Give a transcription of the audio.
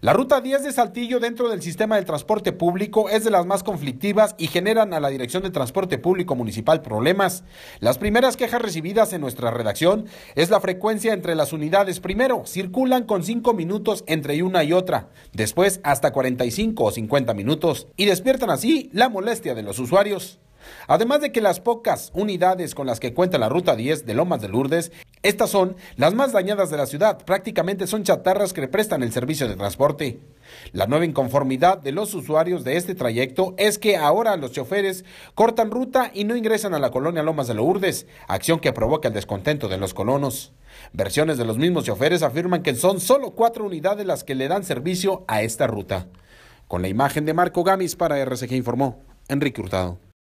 La ruta 10 de Saltillo dentro del sistema de transporte público es de las más conflictivas y generan a la Dirección de Transporte Público Municipal problemas. Las primeras quejas recibidas en nuestra redacción es la frecuencia entre las unidades. Primero, circulan con 5 minutos entre una y otra, después hasta 45 o 50 minutos y despiertan así la molestia de los usuarios. Además de que las pocas unidades con las que cuenta la Ruta 10 de Lomas de Lourdes, estas son las más dañadas de la ciudad, prácticamente son chatarras que prestan el servicio de transporte. La nueva inconformidad de los usuarios de este trayecto es que ahora los choferes cortan ruta y no ingresan a la colonia Lomas de Lourdes, acción que provoca el descontento de los colonos. Versiones de los mismos choferes afirman que son solo cuatro unidades las que le dan servicio a esta ruta. Con la imagen de Marco Gamis para RCG informó Enrique Hurtado.